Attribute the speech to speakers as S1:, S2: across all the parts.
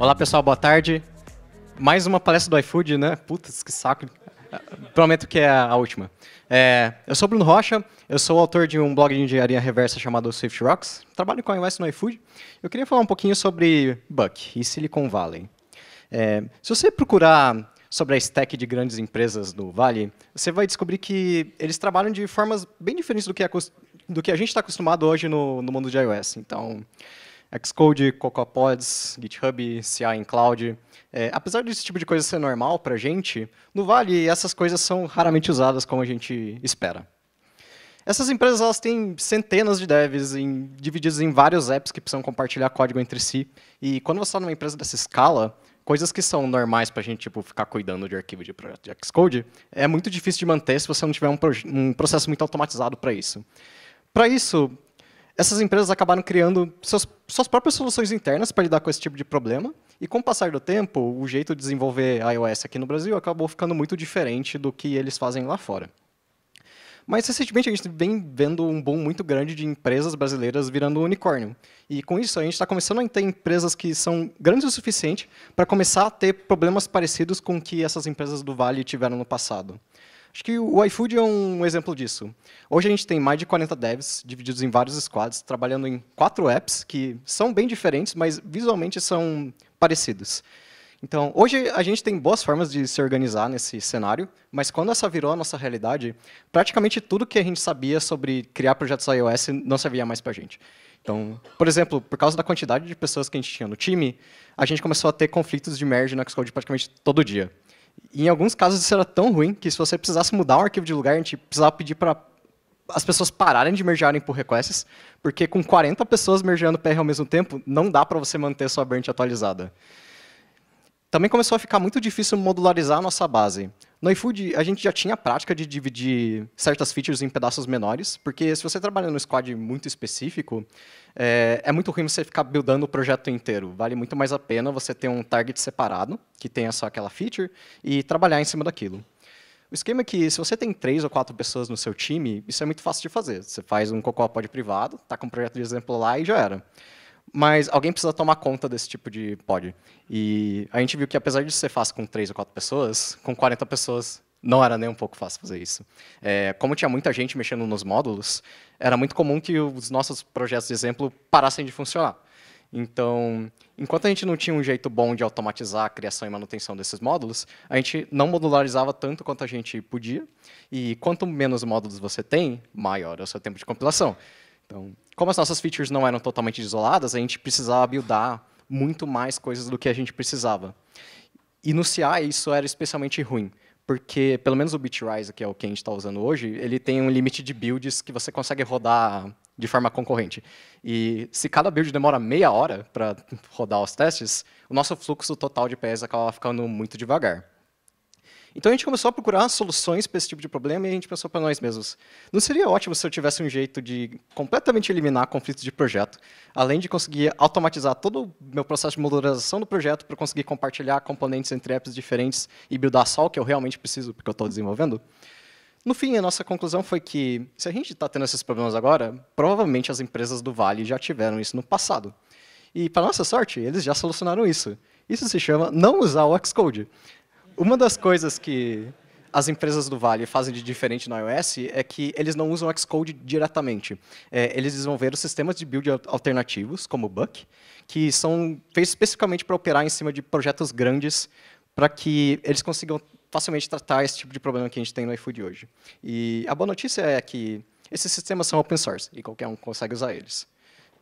S1: Olá, pessoal, boa tarde. Mais uma palestra do iFood, né? Putz, que saco. Prometo que é a última. É, eu sou Bruno Rocha, eu sou autor de um blog de engenharia reversa chamado Swift Rocks, trabalho com iOS no iFood. Eu queria falar um pouquinho sobre Buck e Silicon Valley. É, se você procurar sobre a stack de grandes empresas do Vale, você vai descobrir que eles trabalham de formas bem diferentes do que é a, do que a gente está acostumado hoje no, no mundo de iOS. Então, Xcode, CocoaPods, GitHub, CI em Cloud. É, apesar desse tipo de coisa ser normal para a gente, no Vale essas coisas são raramente usadas como a gente espera. Essas empresas elas têm centenas de devs em, divididos em vários apps que precisam compartilhar código entre si. E quando você está numa empresa dessa escala, coisas que são normais para a gente tipo, ficar cuidando de arquivo de projeto de Xcode, é muito difícil de manter se você não tiver um, um processo muito automatizado para isso. Para isso, essas empresas acabaram criando seus, suas próprias soluções internas para lidar com esse tipo de problema. E com o passar do tempo, o jeito de desenvolver iOS aqui no Brasil acabou ficando muito diferente do que eles fazem lá fora. Mas recentemente a gente vem vendo um boom muito grande de empresas brasileiras virando unicórnio. E com isso a gente está começando a ter empresas que são grandes o suficiente para começar a ter problemas parecidos com que essas empresas do Vale tiveram no passado. Acho que o iFood é um exemplo disso. Hoje a gente tem mais de 40 devs divididos em vários squads, trabalhando em quatro apps que são bem diferentes, mas visualmente são parecidos. Então, hoje a gente tem boas formas de se organizar nesse cenário, mas quando essa virou a nossa realidade, praticamente tudo que a gente sabia sobre criar projetos iOS não servia mais para a gente. Então, por exemplo, por causa da quantidade de pessoas que a gente tinha no time, a gente começou a ter conflitos de merge no Xcode praticamente todo dia. Em alguns casos isso era tão ruim que se você precisasse mudar um arquivo de lugar, a gente precisava pedir para as pessoas pararem de mergearem por requests, porque com 40 pessoas mergeando PR ao mesmo tempo, não dá para você manter sua branch atualizada. Também começou a ficar muito difícil modularizar a nossa base. No iFood, a gente já tinha a prática de dividir certas features em pedaços menores, porque se você trabalha num squad muito específico, é, é, muito ruim você ficar buildando o projeto inteiro. Vale muito mais a pena você ter um target separado, que tenha só aquela feature, e trabalhar em cima daquilo. O esquema é que, se você tem três ou quatro pessoas no seu time, isso é muito fácil de fazer. Você faz um Cocoa Pod privado, está com um projeto de exemplo lá e já era mas alguém precisa tomar conta desse tipo de pod. E a gente viu que apesar de ser fácil com três ou quatro pessoas, com 40 pessoas não era nem um pouco fácil fazer isso. É, como tinha muita gente mexendo nos módulos, era muito comum que os nossos projetos de exemplo parassem de funcionar. Então, enquanto a gente não tinha um jeito bom de automatizar a criação e manutenção desses módulos, a gente não modularizava tanto quanto a gente podia, e quanto menos módulos você tem, maior é o seu tempo de compilação. Então, como as nossas features não eram totalmente isoladas, a gente precisava buildar muito mais coisas do que a gente precisava. E no CI isso era especialmente ruim, porque pelo menos o Bitrise, que é o que a gente está usando hoje, ele tem um limite de builds que você consegue rodar de forma concorrente. E se cada build demora meia hora para rodar os testes, o nosso fluxo total de PS acaba ficando muito devagar. Então a gente começou a procurar soluções para esse tipo de problema e a gente pensou para nós mesmos: não seria ótimo se eu tivesse um jeito de completamente eliminar conflitos de projeto, além de conseguir automatizar todo o meu processo de modularização do projeto para conseguir compartilhar componentes entre apps diferentes e buildar só o que eu realmente preciso, porque eu estou desenvolvendo? No fim, a nossa conclusão foi que, se a gente está tendo esses problemas agora, provavelmente as empresas do Vale já tiveram isso no passado. E, para nossa sorte, eles já solucionaram isso. Isso se chama não usar o Xcode. Uma das coisas que as empresas do Vale fazem de diferente no iOS é que eles não usam Xcode diretamente. É, eles desenvolveram sistemas de build alternativos, como o Buck, que são feitos especificamente para operar em cima de projetos grandes para que eles consigam facilmente tratar esse tipo de problema que a gente tem no iFood hoje. E a boa notícia é que esses sistemas são open source e qualquer um consegue usar eles.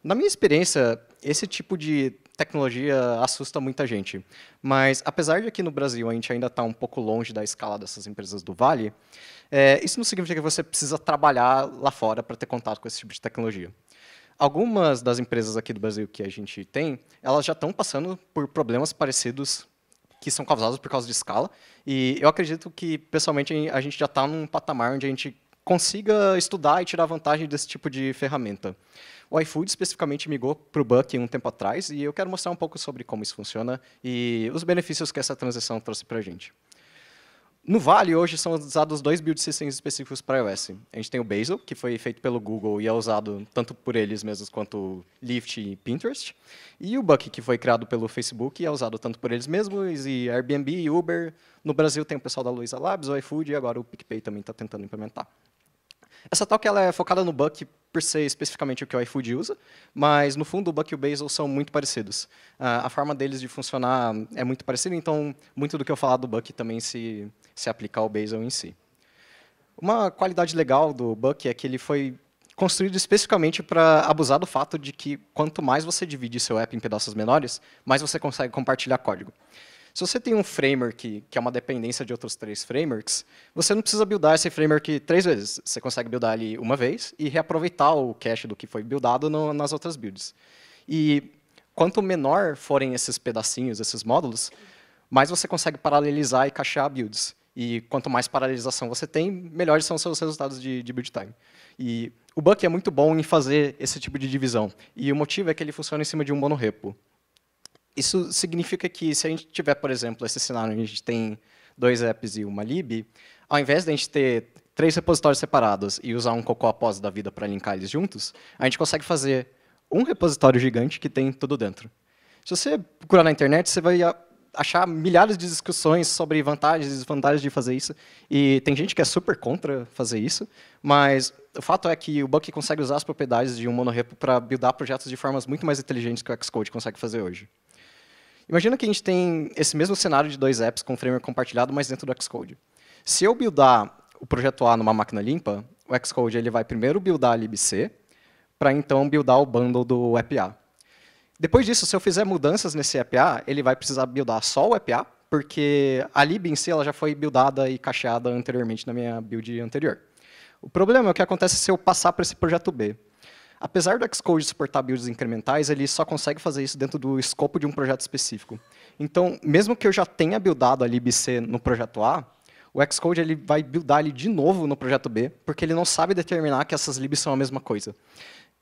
S1: Na minha experiência, esse tipo de tecnologia assusta muita gente. Mas, apesar de aqui no Brasil a gente ainda está um pouco longe da escala dessas empresas do Vale, é, isso não significa que você precisa trabalhar lá fora para ter contato com esse tipo de tecnologia. Algumas das empresas aqui do Brasil que a gente tem, elas já estão passando por problemas parecidos que são causados por causa de escala. E eu acredito que, pessoalmente, a gente já está num patamar onde a gente consiga estudar e tirar vantagem desse tipo de ferramenta. O iFood especificamente migrou para o Buck um tempo atrás e eu quero mostrar um pouco sobre como isso funciona e os benefícios que essa transição trouxe para a gente. No Vale, hoje, são usados dois build systems específicos para iOS. A gente tem o Bazel, que foi feito pelo Google e é usado tanto por eles mesmos quanto Lyft e Pinterest. E o Buck, que foi criado pelo Facebook e é usado tanto por eles mesmos e Airbnb, e Uber. No Brasil tem o pessoal da Luiza Labs, o iFood e agora o PicPay também está tentando implementar. Essa talk ela é focada no Buck por ser especificamente o que o iFood usa, mas no fundo o Buck e o Bazel são muito parecidos. Uh, a forma deles de funcionar é muito parecida, então muito do que eu falar do Buck também se, se aplica ao Bazel em si. Uma qualidade legal do Buck é que ele foi construído especificamente para abusar do fato de que quanto mais você divide seu app em pedaços menores, mais você consegue compartilhar código. Se você tem um framework que é uma dependência de outros três frameworks, você não precisa buildar esse framework três vezes. Você consegue buildar ele uma vez e reaproveitar o cache do que foi buildado no, nas outras builds. E quanto menor forem esses pedacinhos, esses módulos, mais você consegue paralelizar e cachear builds. E quanto mais paralelização você tem, melhores são os seus resultados de, de, build time. E o Buck é muito bom em fazer esse tipo de divisão. E o motivo é que ele funciona em cima de um monorepo. Isso significa que se a gente tiver, por exemplo, esse cenário onde a gente tem dois apps e uma lib, ao invés de a gente ter três repositórios separados e usar um cocô após da vida para linkar eles juntos, a gente consegue fazer um repositório gigante que tem tudo dentro. Se você procurar na internet, você vai achar milhares de discussões sobre vantagens e desvantagens de fazer isso. E tem gente que é super contra fazer isso, mas o fato é que o Bucky consegue usar as propriedades de um monorepo para buildar projetos de formas muito mais inteligentes que o Xcode consegue fazer hoje. Imagina que a gente tem esse mesmo cenário de dois apps com framework compartilhado, mas dentro do Xcode. Se eu buildar o projeto A numa máquina limpa, o Xcode ele vai primeiro buildar a libc, para então buildar o bundle do EPA. Depois disso, se eu fizer mudanças nesse EPA, ele vai precisar buildar só o EPA, porque a lib em si ela já foi buildada e cacheada anteriormente na minha build anterior. O problema é o que acontece se eu passar para esse projeto B. Apesar do Xcode suportar builds incrementais, ele só consegue fazer isso dentro do escopo de um projeto específico. Então, mesmo que eu já tenha buildado a libc no projeto A, o Xcode ele vai buildar ele de novo no projeto B, porque ele não sabe determinar que essas libs são a mesma coisa.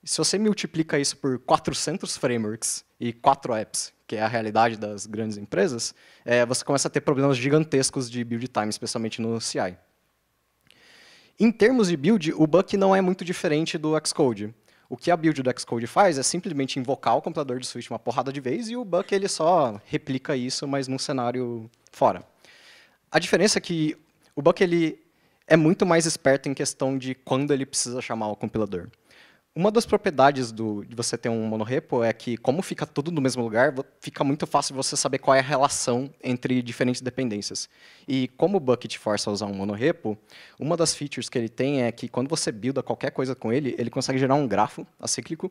S1: Se você multiplica isso por 400 frameworks e 4 apps, que é a realidade das grandes empresas, é, você começa a ter problemas gigantescos de build time, especialmente no CI. Em termos de build, o Buck não é muito diferente do Xcode. O que a build do Xcode faz é simplesmente invocar o computador de switch uma porrada de vez e o Buck ele só replica isso, mas num cenário fora. A diferença é que o Buck ele é muito mais esperto em questão de quando ele precisa chamar o compilador. Uma das propriedades do, de você ter um monorepo é que, como fica tudo no mesmo lugar, fica muito fácil você saber qual é a relação entre diferentes dependências. E como o Bucket força a usar um monorepo, uma das features que ele tem é que quando você builda qualquer coisa com ele, ele consegue gerar um grafo acíclico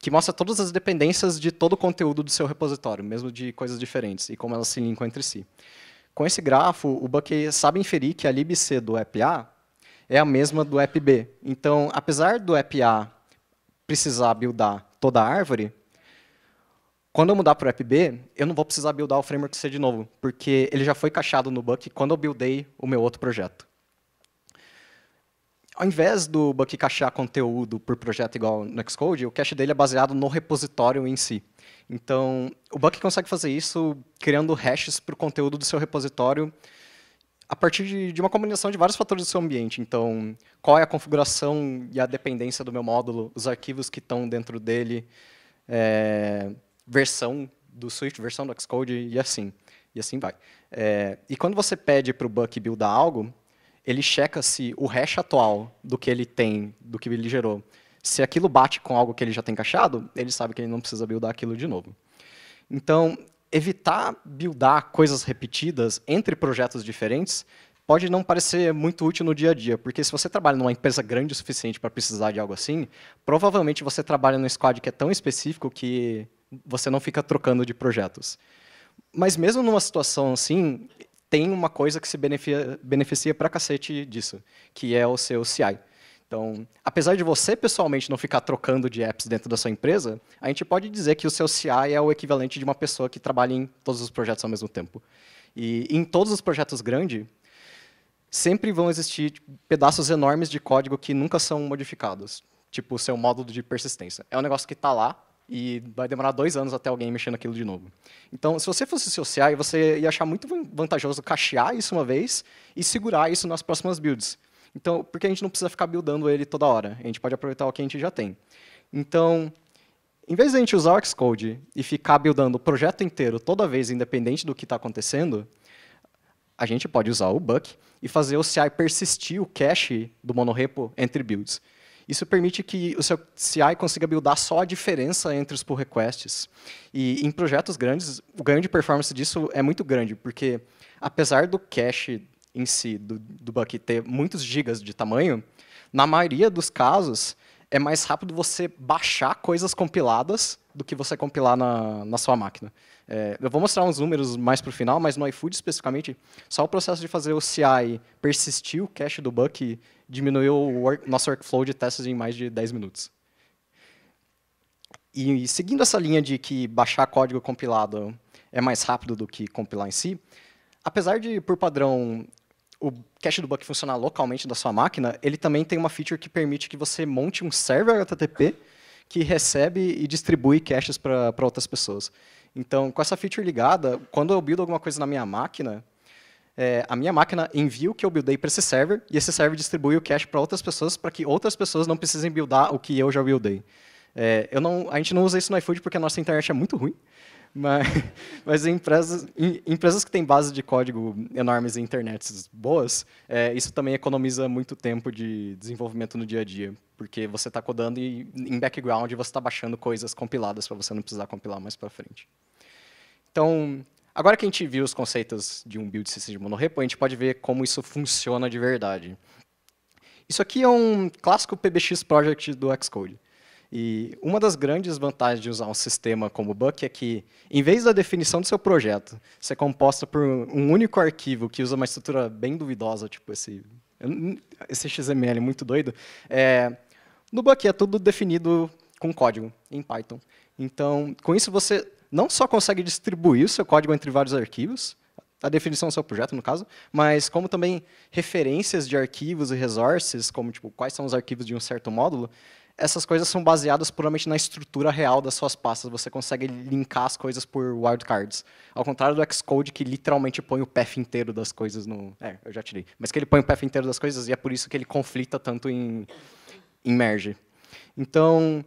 S1: que mostra todas as dependências de todo o conteúdo do seu repositório, mesmo de coisas diferentes, e como elas se linkam entre si. Com esse grafo, o Bucket sabe inferir que a libc do EPA é a mesma do app B. Então, apesar do app A precisar buildar toda a árvore, quando eu mudar para o app B, eu não vou precisar buildar o framework C de novo, porque ele já foi cacheado no Buck quando eu buildei o meu outro projeto. Ao invés do Buck cachear conteúdo por projeto igual no Xcode, o cache dele é baseado no repositório em si. Então, o Buck consegue fazer isso criando hashes para o conteúdo do seu repositório a partir de, de, uma combinação de vários fatores do seu ambiente. Então, qual é a configuração e a dependência do meu módulo, os arquivos que estão dentro dele, é, versão do Swift, versão do Xcode e assim. E assim vai. É, e quando você pede para o Buck buildar algo, ele checa se o hash atual do que ele tem, do que ele gerou, se aquilo bate com algo que ele já tem encaixado, ele sabe que ele não precisa buildar aquilo de novo. Então, evitar buildar coisas repetidas entre projetos diferentes pode não parecer muito útil no dia a dia, porque se você trabalha numa empresa grande o suficiente para precisar de algo assim, provavelmente você trabalha num squad que é tão específico que você não fica trocando de projetos. Mas mesmo numa situação assim, tem uma coisa que se beneficia, beneficia para cacete disso, que é o seu CI. Então, apesar de você pessoalmente não ficar trocando de apps dentro da sua empresa, a gente pode dizer que o seu CI é o equivalente de uma pessoa que trabalha em todos os projetos ao mesmo tempo. E em todos os projetos grandes, sempre vão existir tipo, pedaços enormes de código que nunca são modificados. Tipo, o seu módulo de persistência. É um negócio que está lá e vai demorar dois anos até alguém mexer naquilo de novo. Então, se você fosse seu CI, você ia achar muito vantajoso cachear isso uma vez e segurar isso nas próximas builds. Então, porque a gente não precisa ficar buildando ele toda hora. A gente pode aproveitar o que a gente já tem. Então, em vez de a gente usar o Xcode e ficar buildando o projeto inteiro toda vez, independente do que está acontecendo, a gente pode usar o Buck e fazer o CI persistir o cache do monorepo entre builds. Isso permite que o seu CI consiga buildar só a diferença entre os pull requests. E em projetos grandes, o ganho de performance disso é muito grande, porque apesar do cache em si, do, do Bucky ter muitos gigas de tamanho, na maioria dos casos, é mais rápido você baixar coisas compiladas do que você compilar na, na sua máquina. É, eu vou mostrar uns números mais para o final, mas no iFood especificamente, só o processo de fazer o CI persistir o cache do Buck diminuiu o work, nosso workflow de testes em mais de 10 minutos. e seguindo essa linha de que baixar código compilado é mais rápido do que compilar em si, apesar de, por padrão, o cache do Buck funcionar localmente da sua máquina, ele também tem uma feature que permite que você monte um server HTTP que recebe e distribui caches para outras pessoas. Então, com essa feature ligada, quando eu buildo alguma coisa na minha máquina, é, a minha máquina envia o que eu buildei para esse server e esse server distribui o cache para outras pessoas para que outras pessoas não precisem buildar o que eu já buildei. É, eu não, a gente não usa isso no iFood porque a nossa internet é muito ruim, mas, mas empresas, em, empresas que têm base de código enormes e internets boas, é, isso também economiza muito tempo de desenvolvimento no dia a dia, porque você está codando e em background você está baixando coisas compiladas para você não precisar compilar mais para frente. Então, Agora que a gente viu os conceitos de um build system de monorepo, a gente pode ver como isso funciona de verdade. Isso aqui é um clássico PBX project do Xcode. E uma das grandes vantagens de usar um sistema como o Buck é que, em vez da definição do seu projeto ser é composta por um único arquivo que usa uma estrutura bem duvidosa, tipo esse, esse XML muito doido, é, no Buck é tudo definido com código, em Python. Então, com isso você não só consegue distribuir o seu código entre vários arquivos, a definição do seu projeto, no caso, mas como também referências de arquivos e resources, como tipo, quais são os arquivos de um certo módulo, essas coisas são baseadas puramente na estrutura real das suas pastas. Você consegue linkar as coisas por wildcards. Ao contrário do Xcode, que literalmente põe o path inteiro das coisas no... É, eu já tirei. Mas que ele põe o path inteiro das coisas e é por isso que ele conflita tanto em, em merge. Então,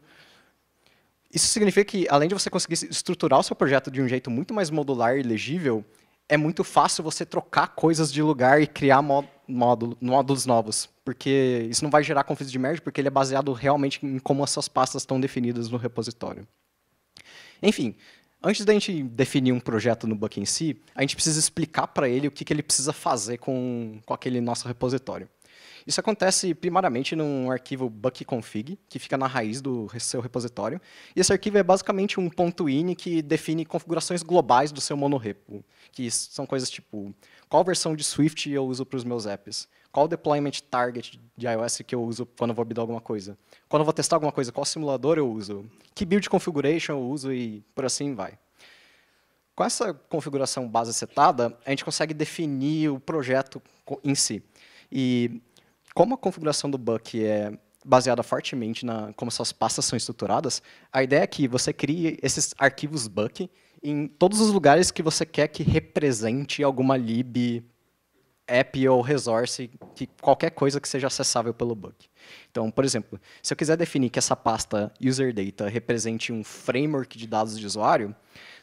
S1: isso significa que, além de você conseguir estruturar o seu projeto de um jeito muito mais modular e legível, é muito fácil você trocar coisas de lugar e criar módulo, módulos novos, porque isso não vai gerar conflito de merge, porque ele é baseado realmente em como essas pastas estão definidas no repositório. Enfim, antes da gente definir um projeto no Buck em si, a gente precisa explicar para ele o que, que ele precisa fazer com, com aquele nosso repositório. Isso acontece primariamente num arquivo buck.config, que fica na raiz do seu repositório. E esse arquivo é basicamente um .ini que define configurações globais do seu monorepo, que são coisas tipo qual versão de Swift eu uso para os meus apps, qual deployment target de iOS que eu uso quando eu vou buildar alguma coisa, quando eu vou testar alguma coisa, qual simulador eu uso, que build configuration eu uso e por assim vai. Com essa configuração base setada, a gente consegue definir o projeto em si. E como a configuração do Buck é baseada fortemente na como suas pastas são estruturadas, a ideia é que você crie esses arquivos Buck em todos os lugares que você quer que represente alguma lib app ou resource, que qualquer coisa que seja acessável pelo Buck. Então, por exemplo, se eu quiser definir que essa pasta user data represente um framework de dados de usuário,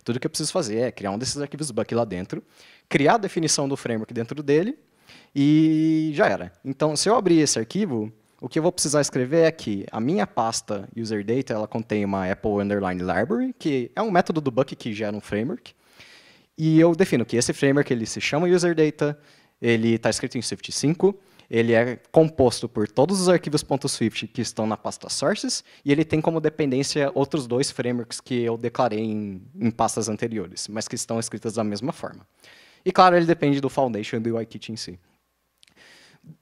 S1: tudo que eu preciso fazer é criar um desses arquivos Buck lá dentro, criar a definição do framework dentro dele, e já era. Então, se eu abrir esse arquivo, o que eu vou precisar escrever é que a minha pasta user data ela contém uma Apple Underline Library, que é um método do Buck que gera um framework. E eu defino que esse framework ele se chama user data, ele está escrito em Swift 5, ele é composto por todos os arquivos .swift que estão na pasta sources e ele tem como dependência outros dois frameworks que eu declarei em, em pastas anteriores, mas que estão escritas da mesma forma. E claro, ele depende do Foundation do UIKit em si.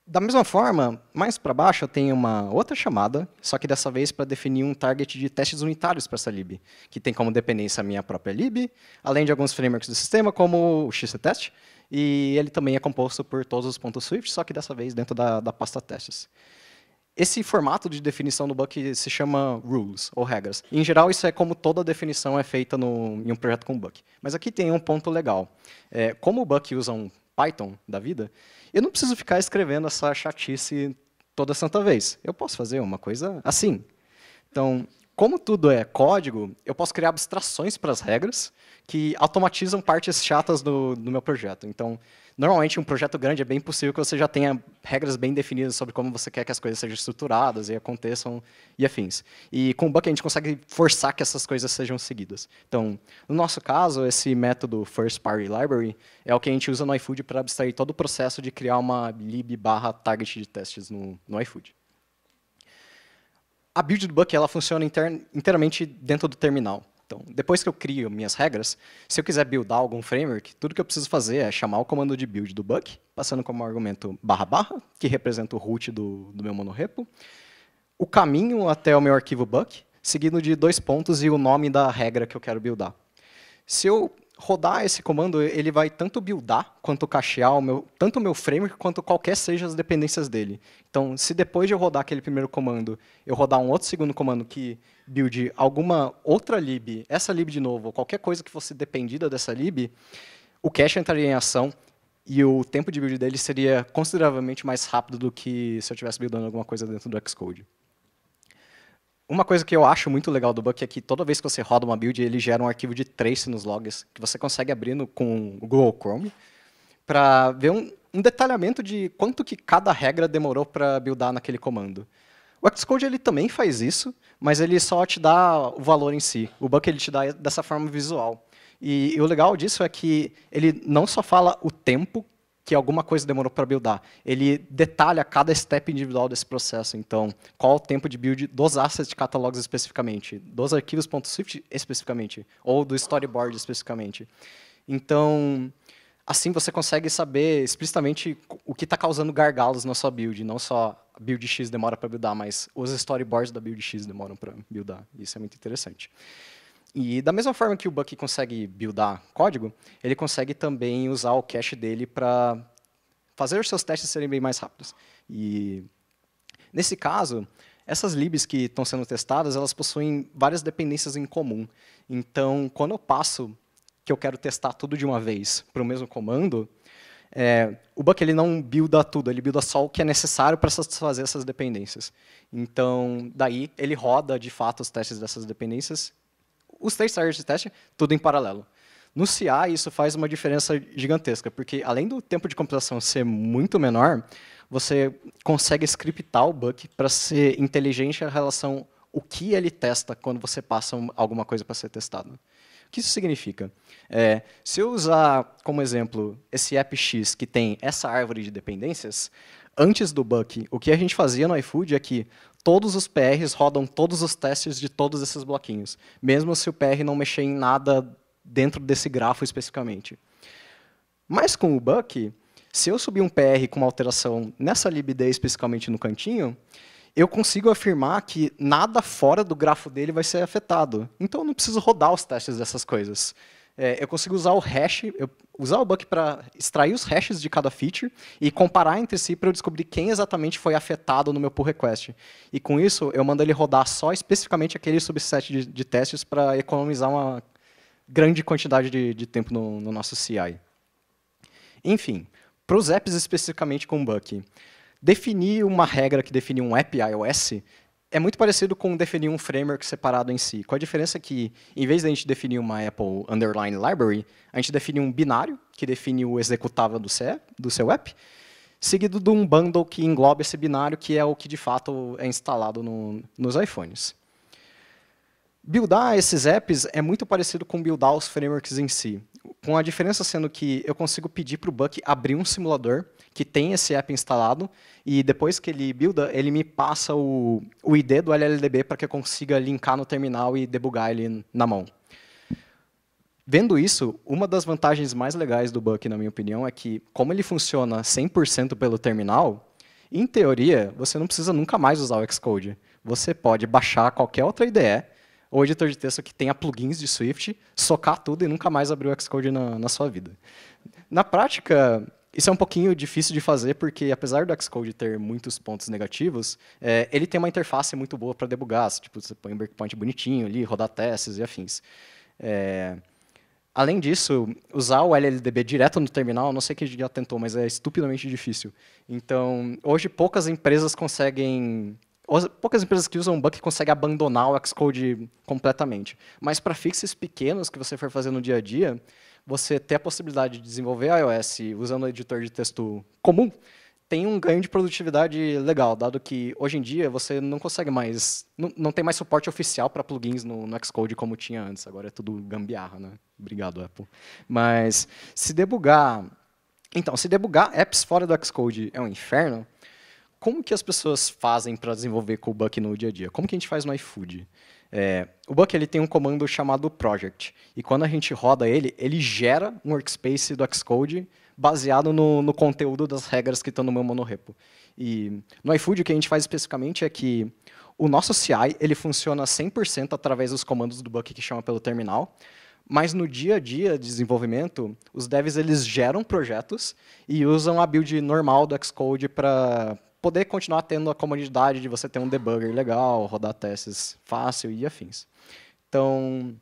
S1: Da mesma forma, mais para baixo eu tenho uma outra chamada, só que dessa vez para definir um target de testes unitários para essa lib, que tem como dependência a minha própria lib, além de alguns frameworks do sistema, como o XCTest, e ele também é composto por todos os pontos Swift, só que dessa vez dentro da, da pasta testes. Esse formato de definição do Buck se chama rules, ou regras. Em geral, isso é como toda definição é feita no, em um projeto com Buck. Mas aqui tem um ponto legal. É, como o Buck usa um Python da vida, eu não preciso ficar escrevendo essa chatice toda santa vez. Eu posso fazer uma coisa assim. Então, como tudo é código, eu posso criar abstrações para as regras que automatizam partes chatas do, do, meu projeto. Então, normalmente, um projeto grande é bem possível que você já tenha regras bem definidas sobre como você quer que as coisas sejam estruturadas e aconteçam e afins. E com o Bucket, a gente consegue forçar que essas coisas sejam seguidas. Então, no nosso caso, esse método First Party Library é o que a gente usa no iFood para abstrair todo o processo de criar uma lib barra target de testes no, no iFood a build do Buck ela funciona inter, inteiramente dentro do terminal. Então, depois que eu crio minhas regras, se eu quiser buildar algum framework, tudo que eu preciso fazer é chamar o comando de build do Buck, passando como argumento barra barra, que representa o root do, do meu monorepo, o caminho até o meu arquivo Buck, seguido de dois pontos e o nome da regra que eu quero buildar. Se eu rodar esse comando, ele vai tanto buildar quanto cachear o meu, tanto o meu framework quanto qualquer seja as dependências dele. Então, se depois de eu rodar aquele primeiro comando, eu rodar um outro segundo comando que build alguma outra lib, essa lib de novo, qualquer coisa que fosse dependida dessa lib, o cache entraria em ação e o tempo de build dele seria consideravelmente mais rápido do que se eu estivesse buildando alguma coisa dentro do Xcode. Uma coisa que eu acho muito legal do Buck é que toda vez que você roda uma build, ele gera um arquivo de trace nos logs que você consegue abrir com o Google Chrome para ver um, um, detalhamento de quanto que cada regra demorou para buildar naquele comando. O Xcode ele também faz isso, mas ele só te dá o valor em si. O Buck ele te dá dessa forma visual. E, e o legal disso é que ele não só fala o tempo que alguma coisa demorou para buildar. Ele detalha cada step individual desse processo. Então, qual o tempo de build dos assets catalogs especificamente, dos arquivos.swift especificamente, ou do storyboard especificamente. Então, assim você consegue saber explicitamente o que está causando gargalos na sua build, não só a build X demora para buildar, mas os storyboards da build X demoram para buildar. Isso é muito interessante. E da mesma forma que o Bucky consegue buildar código, ele consegue também usar o cache dele para fazer os seus testes serem bem mais rápidos. E nesse caso, essas libs que estão sendo testadas, elas possuem várias dependências em comum. Então, quando eu passo que eu quero testar tudo de uma vez para o mesmo comando, é, o Buck ele não builda tudo, ele builda só o que é necessário para satisfazer essas dependências. Então, daí ele roda de fato os testes dessas dependências os três targets de teste, tudo em paralelo. No CA, isso faz uma diferença gigantesca, porque além do tempo de computação ser muito menor, você consegue scriptar o bug para ser inteligente em relação o que ele testa quando você passa alguma coisa para ser testado O que isso significa? É, se eu usar como exemplo esse app X que tem essa árvore de dependências, antes do Buck, o que a gente fazia no iFood é que todos os PRs rodam todos os testes de todos esses bloquinhos, mesmo se o PR não mexer em nada dentro desse grafo especificamente. Mas com o Buck, se eu subir um PR com uma alteração nessa libd especificamente no cantinho, eu consigo afirmar que nada fora do grafo dele vai ser afetado. Então eu não preciso rodar os testes dessas coisas é, eu consigo usar o hash, usar o Buck para extrair os hashes de cada feature e comparar entre si para eu descobrir quem exatamente foi afetado no meu pull request. E com isso, eu mando ele rodar só especificamente aquele subset de, de testes para economizar uma grande quantidade de, de tempo no, no, nosso CI. Enfim, para os apps especificamente com Buck, definir uma regra que define um app iOS é muito parecido com definir um framework separado em si. Com a diferença que, em vez de a gente definir uma Apple Underline Library, a gente define um binário, que define o executável do, CE, do seu app, seguido de um bundle que engloba esse binário, que é o que de fato é instalado no, nos iPhones. Buildar esses apps é muito parecido com buildar os frameworks em si, com a diferença sendo que eu consigo pedir para o Buck abrir um simulador que tem esse app instalado e depois que ele builda, ele me passa o, o ID do LLDB para que eu consiga linkar no terminal e debugar ele na mão. Vendo isso, uma das vantagens mais legais do Buck, na minha opinião, é que, como ele funciona 100% pelo terminal, em teoria, você não precisa nunca mais usar o Xcode. Você pode baixar qualquer outra IDE ou editor de texto que tenha plugins de Swift, socar tudo e nunca mais abrir o Xcode na, na sua vida. Na prática, isso é um pouquinho difícil de fazer, porque apesar do Xcode ter muitos pontos negativos, é, ele tem uma interface muito boa para debugar. Assim, tipo, você põe um breakpoint bonitinho ali, rodar testes e afins. É, além disso, usar o LLDB direto no terminal, não sei quem já tentou, mas é estupidamente difícil. Então, hoje poucas empresas conseguem poucas empresas que usam o Buck conseguem abandonar o Xcode completamente. Mas para fixes pequenos que você for fazer no dia a dia, você ter a possibilidade de desenvolver iOS usando o editor de texto comum, tem um ganho de produtividade legal, dado que hoje em dia você não consegue mais, não, não tem mais suporte oficial para plugins no, no, Xcode como tinha antes, agora é tudo gambiarra, né? Obrigado, Apple. Mas se debugar, então, se debugar apps fora do Xcode é um inferno, como que as pessoas fazem para desenvolver o Buck no dia a dia? Como que a gente faz no iFood? É, o Buck ele tem um comando chamado project, e quando a gente roda ele, ele gera um workspace do Xcode baseado no, no conteúdo das regras que estão no meu monorepo. E no iFood, o que a gente faz especificamente é que o nosso CI ele funciona 100% através dos comandos do Buck que chama pelo terminal, mas no dia a dia de desenvolvimento, os devs eles geram projetos e usam a build normal do Xcode para poder continuar tendo a comodidade de você ter um debugger legal, rodar testes fácil e afins. Então,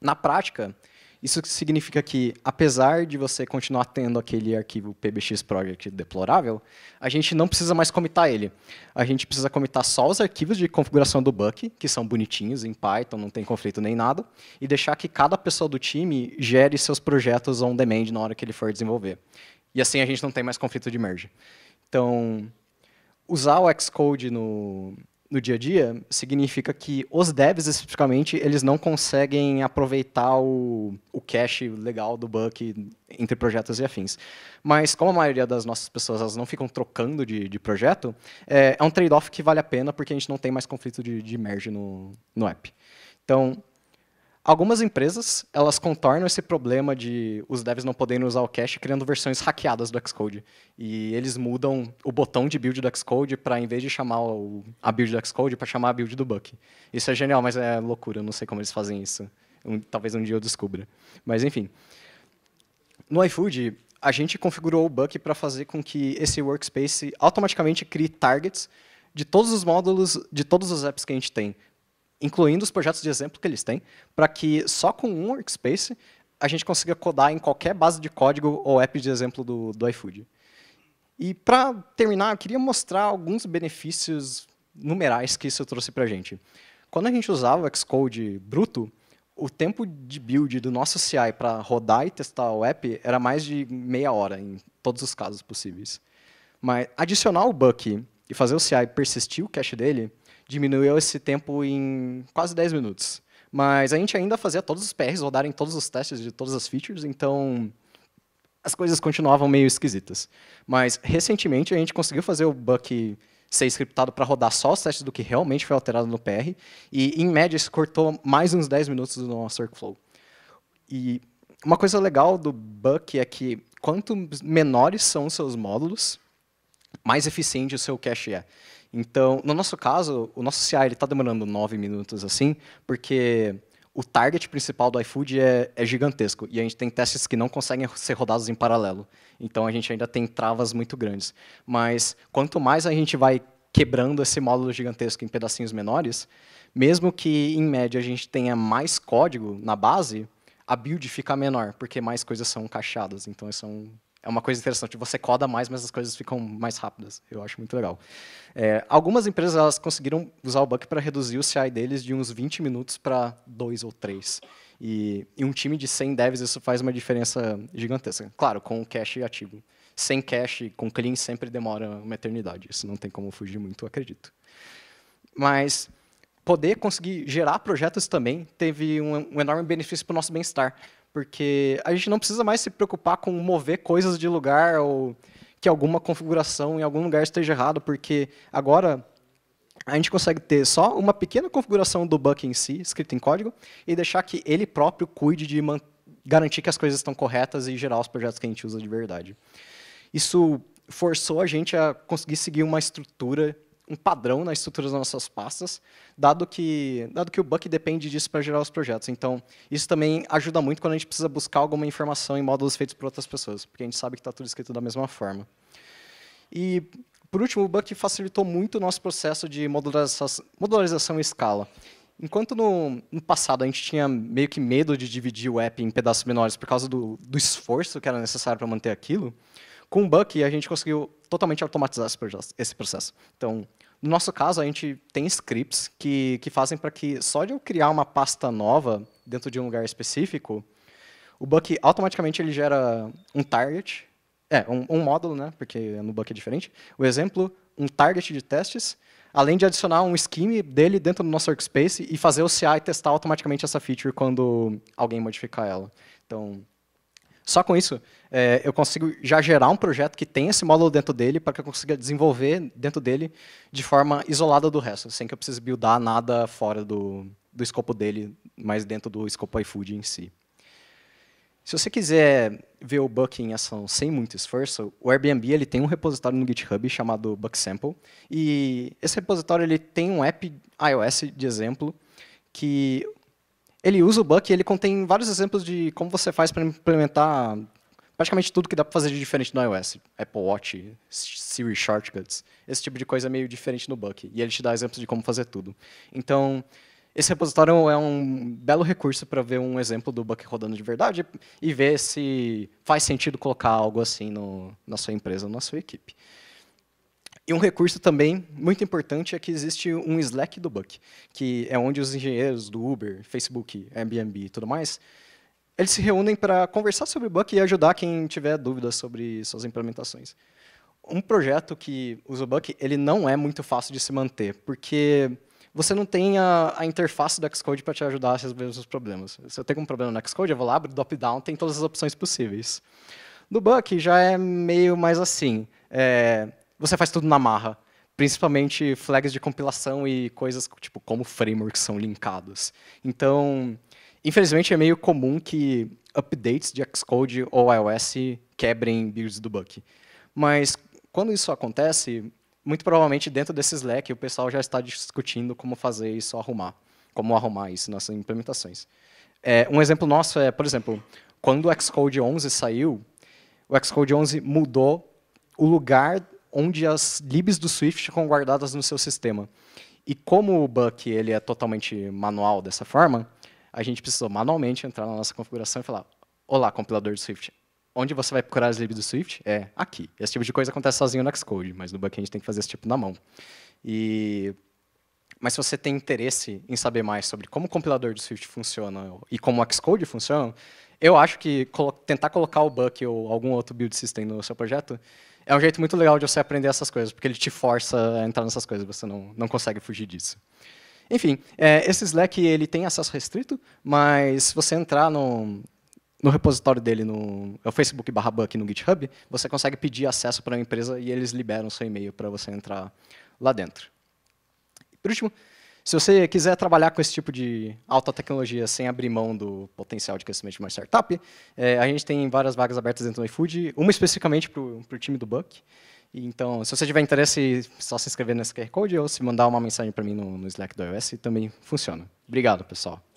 S1: na prática, isso significa que, apesar de você continuar tendo aquele arquivo pbxproject deplorável, a gente não precisa mais comitar ele. A gente precisa comitar só os arquivos de configuração do Buck, que são bonitinhos em Python, não tem conflito nem nada, e deixar que cada pessoa do time gere seus projetos on demand na hora que ele for desenvolver. E assim a gente não tem mais conflito de merge. Então, usar o Xcode no, no dia a dia significa que os devs, especificamente, eles não conseguem aproveitar o, o cache legal do bug entre projetos e afins. Mas como a maioria das nossas pessoas elas não ficam trocando de, de projeto, é, é um trade-off que vale a pena porque a gente não tem mais conflito de, de merge no, no app. Então, Algumas empresas, elas contornam esse problema de os devs não poderem usar o cache criando versões hackeadas do Xcode. E eles mudam o botão de build do Xcode para, em vez de chamar o, a build do Xcode, para chamar a build do Buck. Isso é genial, mas é loucura, eu não sei como eles fazem isso. Um, talvez um dia eu descubra. Mas, enfim. No iFood, a gente configurou o Buck para fazer com que esse workspace automaticamente crie targets de todos os módulos, de todos os apps que a gente tem incluindo os projetos de exemplo que eles têm, para que só com um workspace a gente consiga codar em qualquer base de código ou app de exemplo do, do iFood. E para terminar, eu queria mostrar alguns benefícios numerais que isso trouxe para a gente. Quando a gente usava Xcode bruto, o tempo de build do nosso CI para rodar e testar o app era mais de meia hora, em todos os casos possíveis. Mas adicionar o Buck e fazer o CI persistir o cache dele diminuiu esse tempo em quase 10 minutos. Mas a gente ainda fazia todos os PRs rodarem todos os testes de todas as features, então as coisas continuavam meio esquisitas. Mas recentemente a gente conseguiu fazer o Buck ser scriptado para rodar só os testes do que realmente foi alterado no PR, e em média isso cortou mais uns 10 minutos do nosso workflow. E uma coisa legal do Buck é que quanto menores são os seus módulos, mais eficiente o seu cache é. Então, no nosso caso, o nosso CI está demorando 9 minutos assim, porque o target principal do iFood é, é, gigantesco e a gente tem testes que não conseguem ser rodados em paralelo. Então a gente ainda tem travas muito grandes. Mas quanto mais a gente vai quebrando esse módulo gigantesco em pedacinhos menores, mesmo que em média a gente tenha mais código na base, a build fica menor, porque mais coisas são encaixadas. Então isso é um é uma coisa interessante. Você coda mais, mas as coisas ficam mais rápidas. Eu acho muito legal. É, algumas empresas elas conseguiram usar o Buck para reduzir o CI deles de uns 20 minutos para dois ou três. E um time de 100 devs, isso faz uma diferença gigantesca. Claro, com o cache ativo. Sem cache, com clean, sempre demora uma eternidade. Isso não tem como fugir muito, acredito. Mas poder conseguir gerar projetos também teve um, um enorme benefício para o nosso bem-estar porque a gente não precisa mais se preocupar com mover coisas de lugar ou que alguma configuração em algum lugar esteja errado, porque agora a gente consegue ter só uma pequena configuração do buck em si, escrita em código, e deixar que ele próprio cuide de garantir que as coisas estão corretas e gerar os projetos que a gente usa de verdade. Isso forçou a gente a conseguir seguir uma estrutura um padrão na estrutura das nossas pastas, dado que, dado que o Buck depende disso para gerar os projetos. Então, isso também ajuda muito quando a gente precisa buscar alguma informação em módulos feitos por outras pessoas, porque a gente sabe que está tudo escrito da mesma forma. E, por último, o Buck facilitou muito o nosso processo de modularização, modularização e escala. Enquanto no, no, passado a gente tinha meio que medo de dividir o app em pedaços menores por causa do, do esforço que era necessário para manter aquilo, com o Buck, a gente conseguiu totalmente automatizar esse processo. Então, no nosso caso, a gente tem scripts que, que fazem para que só de eu criar uma pasta nova dentro de um lugar específico, o Buck automaticamente ele gera um target, é, um, um módulo, né, porque no Buck é diferente, o exemplo, um target de testes, além de adicionar um scheme dele dentro do nosso workspace e fazer o CI testar automaticamente essa feature quando alguém modificar ela. Então, só com isso, é, eu consigo já gerar um projeto que tem esse módulo dentro dele para que eu consiga desenvolver dentro dele de forma isolada do resto, sem que eu precise buildar nada fora do, do escopo dele, mas dentro do escopo iFood em si. Se você quiser ver o Buck em ação sem muito esforço, o Airbnb ele tem um repositório no GitHub chamado Buck Sample, e esse repositório ele tem um app iOS de exemplo que ele usa o Buck e ele contém vários exemplos de como você faz para implementar praticamente tudo que dá para fazer de diferente no iOS. Apple Watch, Siri Shortcuts, esse tipo de coisa é meio diferente no Buck. E ele te dá exemplos de como fazer tudo. Então, esse repositório é um belo recurso para ver um exemplo do Buck rodando de verdade e ver se faz sentido colocar algo assim no, na sua empresa, na sua equipe. E um recurso também muito importante é que existe um Slack do Buck, que é onde os engenheiros do Uber, Facebook, Airbnb e tudo mais, eles se reúnem para conversar sobre o Buck e ajudar quem tiver dúvidas sobre suas implementações. Um projeto que usa o Buck, ele não é muito fácil de se manter, porque você não tem a, a interface do Xcode para te ajudar a resolver os seus problemas. Se eu tenho um problema no Xcode, eu vou lá, abro o drop-down, tem todas as opções possíveis. No Buck já é meio mais assim. É, você faz tudo na marra. Principalmente flags de compilação e coisas tipo como frameworks são linkados. Então, infelizmente é meio comum que updates de Xcode ou iOS quebrem builds do Buck. Mas quando isso acontece, muito provavelmente dentro desse Slack o pessoal já está discutindo como fazer isso arrumar, como arrumar isso nas implementações. É, um exemplo nosso é, por exemplo, quando o Xcode 11 saiu, o Xcode 11 mudou o lugar onde as libs do Swift ficam guardadas no seu sistema. E como o Buck ele é totalmente manual dessa forma, a gente precisou manualmente entrar na nossa configuração e falar: Olá, compilador de Swift. Onde você vai procurar as libs do Swift? É aqui. Esse tipo de coisa acontece sozinho no Xcode, mas no Buck a gente tem que fazer esse tipo na mão. E... Mas se você tem interesse em saber mais sobre como o compilador do Swift funciona e como o Xcode funciona, eu acho que colo tentar colocar o Buck ou algum outro build system no seu projeto é um jeito muito legal de você aprender essas coisas, porque ele te força a entrar nessas coisas, você não, não consegue fugir disso. Enfim, é, esse Slack ele tem acesso restrito, mas se você entrar no, no repositório dele, no é o Facebook barra Buck no GitHub, você consegue pedir acesso para a empresa e eles liberam seu e-mail para você entrar lá dentro. Por último, se você quiser trabalhar com esse tipo de alta tecnologia sem abrir mão do potencial de crescimento de uma startup, é, a gente tem várias vagas abertas dentro do iFood, uma especificamente para o time do Buck. Então, se você tiver interesse, é só se inscrever nesse QR Code ou se mandar uma mensagem para mim no, no Slack do iOS, também funciona. Obrigado, pessoal.